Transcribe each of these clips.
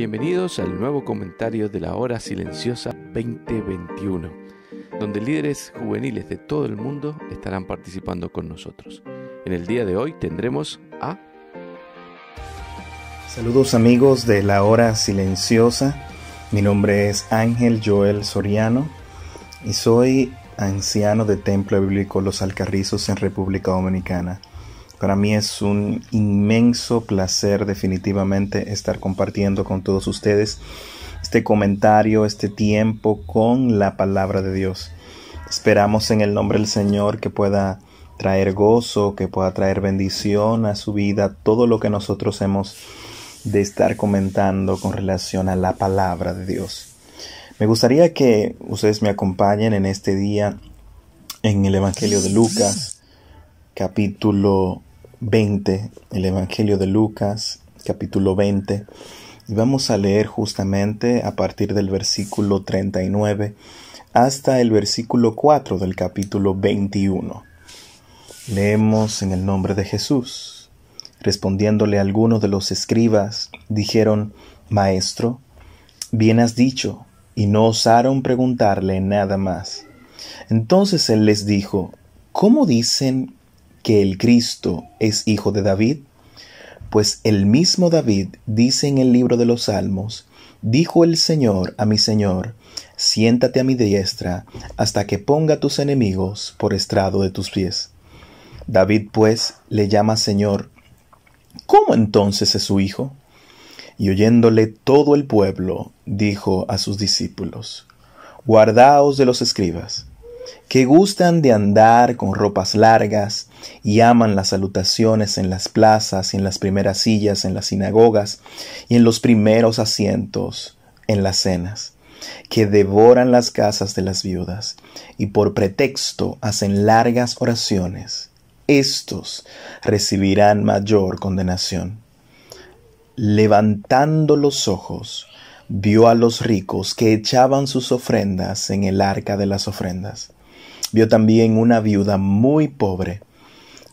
Bienvenidos al nuevo comentario de la Hora Silenciosa 2021, donde líderes juveniles de todo el mundo estarán participando con nosotros. En el día de hoy tendremos a... Saludos amigos de la Hora Silenciosa, mi nombre es Ángel Joel Soriano y soy anciano de Templo Bíblico Los Alcarrizos en República Dominicana. Para mí es un inmenso placer definitivamente estar compartiendo con todos ustedes este comentario, este tiempo con la palabra de Dios. Esperamos en el nombre del Señor que pueda traer gozo, que pueda traer bendición a su vida, todo lo que nosotros hemos de estar comentando con relación a la palabra de Dios. Me gustaría que ustedes me acompañen en este día en el Evangelio de Lucas, capítulo 20, el Evangelio de Lucas, capítulo 20, y vamos a leer justamente a partir del versículo 39 hasta el versículo 4 del capítulo 21. Leemos en el nombre de Jesús. Respondiéndole a alguno de los escribas, dijeron, Maestro, bien has dicho, y no osaron preguntarle nada más. Entonces él les dijo, ¿Cómo dicen que el Cristo es hijo de David? Pues el mismo David dice en el libro de los Salmos, dijo el Señor a mi Señor, siéntate a mi diestra hasta que ponga tus enemigos por estrado de tus pies. David pues le llama Señor. ¿Cómo entonces es su hijo? Y oyéndole todo el pueblo, dijo a sus discípulos, Guardaos de los escribas, que gustan de andar con ropas largas, y aman las salutaciones en las plazas y en las primeras sillas, en las sinagogas y en los primeros asientos en las cenas, que devoran las casas de las viudas y por pretexto hacen largas oraciones. Estos recibirán mayor condenación. Levantando los ojos, vio a los ricos que echaban sus ofrendas en el arca de las ofrendas. Vio también una viuda muy pobre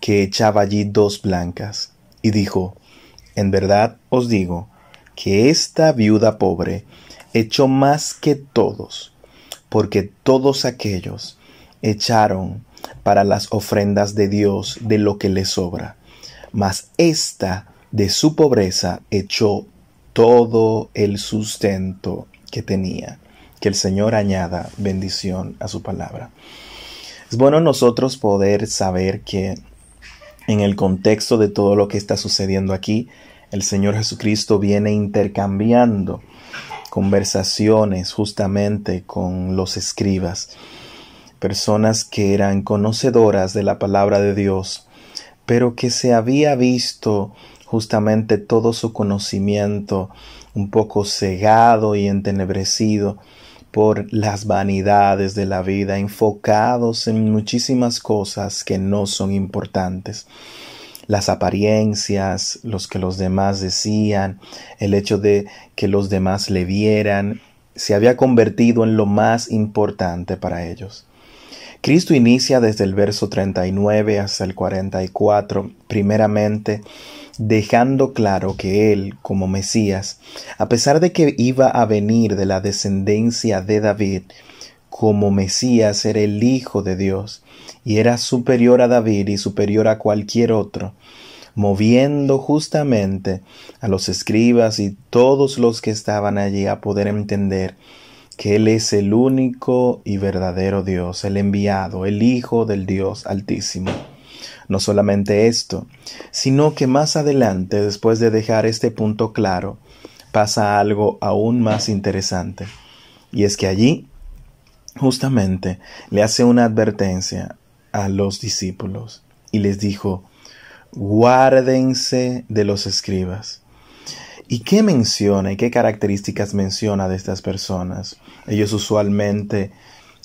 que echaba allí dos blancas, y dijo, En verdad os digo, que esta viuda pobre echó más que todos, porque todos aquellos echaron para las ofrendas de Dios de lo que les sobra, mas esta de su pobreza echó todo el sustento que tenía. Que el Señor añada bendición a su palabra. Es bueno nosotros poder saber que en el contexto de todo lo que está sucediendo aquí, el Señor Jesucristo viene intercambiando conversaciones justamente con los escribas, personas que eran conocedoras de la palabra de Dios, pero que se había visto justamente todo su conocimiento un poco cegado y entenebrecido por las vanidades de la vida, enfocados en muchísimas cosas que no son importantes. Las apariencias, los que los demás decían, el hecho de que los demás le vieran, se había convertido en lo más importante para ellos. Cristo inicia desde el verso 39 hasta el 44, primeramente dejando claro que él, como Mesías, a pesar de que iba a venir de la descendencia de David, como Mesías era el Hijo de Dios y era superior a David y superior a cualquier otro, moviendo justamente a los escribas y todos los que estaban allí a poder entender que Él es el único y verdadero Dios, el enviado, el Hijo del Dios Altísimo. No solamente esto, sino que más adelante, después de dejar este punto claro, pasa algo aún más interesante. Y es que allí, justamente, le hace una advertencia a los discípulos y les dijo, guárdense de los escribas. ¿Y qué menciona y qué características menciona de estas personas? Ellos usualmente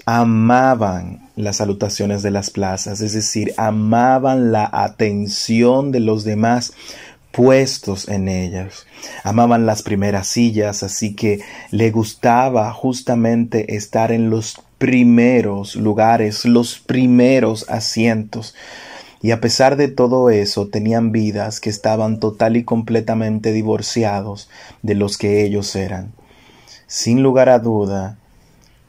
amaban las salutaciones de las plazas, es decir, amaban la atención de los demás puestos en ellas. Amaban las primeras sillas, así que le gustaba justamente estar en los primeros lugares, los primeros asientos. Y a pesar de todo eso, tenían vidas que estaban total y completamente divorciados de los que ellos eran. Sin lugar a duda,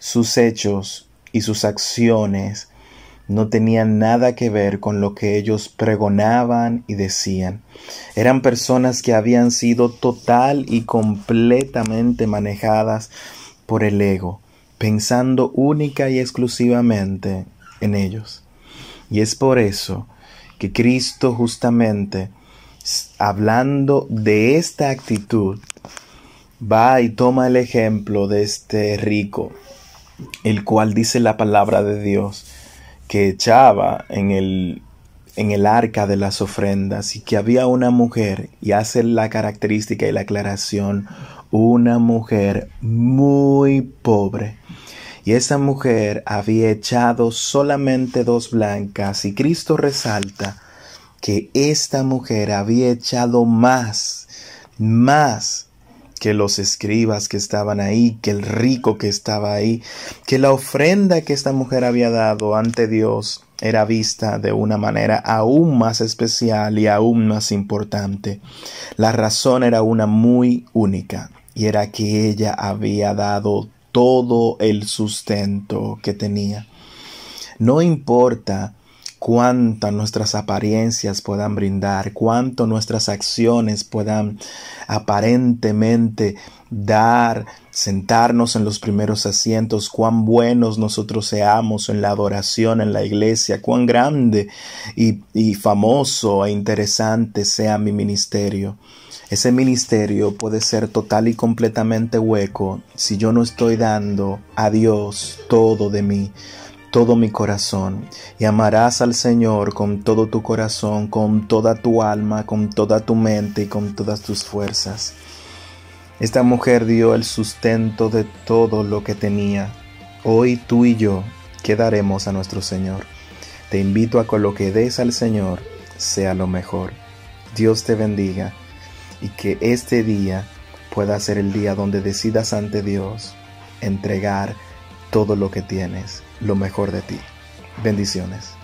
sus hechos y sus acciones no tenían nada que ver con lo que ellos pregonaban y decían. Eran personas que habían sido total y completamente manejadas por el ego, pensando única y exclusivamente en ellos. Y es por eso que Cristo justamente, hablando de esta actitud, va y toma el ejemplo de este rico, el cual dice la palabra de Dios, que echaba en el, en el arca de las ofrendas y que había una mujer, y hace la característica y la aclaración, una mujer muy pobre. Y esa mujer había echado solamente dos blancas y Cristo resalta que esta mujer había echado más, más que los escribas que estaban ahí, que el rico que estaba ahí, que la ofrenda que esta mujer había dado ante Dios era vista de una manera aún más especial y aún más importante. La razón era una muy única y era que ella había dado todo el sustento que tenía. No importa Cuántas nuestras apariencias puedan brindar, cuánto nuestras acciones puedan aparentemente dar, sentarnos en los primeros asientos, cuán buenos nosotros seamos en la adoración en la iglesia, cuán grande y famoso e interesante sea mi ministerio. Ese ministerio puede ser total y completamente hueco si yo no estoy dando a Dios todo de mí, todo mi corazón y amarás al Señor con todo tu corazón, con toda tu alma, con toda tu mente y con todas tus fuerzas. Esta mujer dio el sustento de todo lo que tenía. Hoy tú y yo quedaremos a nuestro Señor. Te invito a que lo que des al Señor sea lo mejor. Dios te bendiga y que este día pueda ser el día donde decidas ante Dios entregar todo lo que tienes, lo mejor de ti. Bendiciones.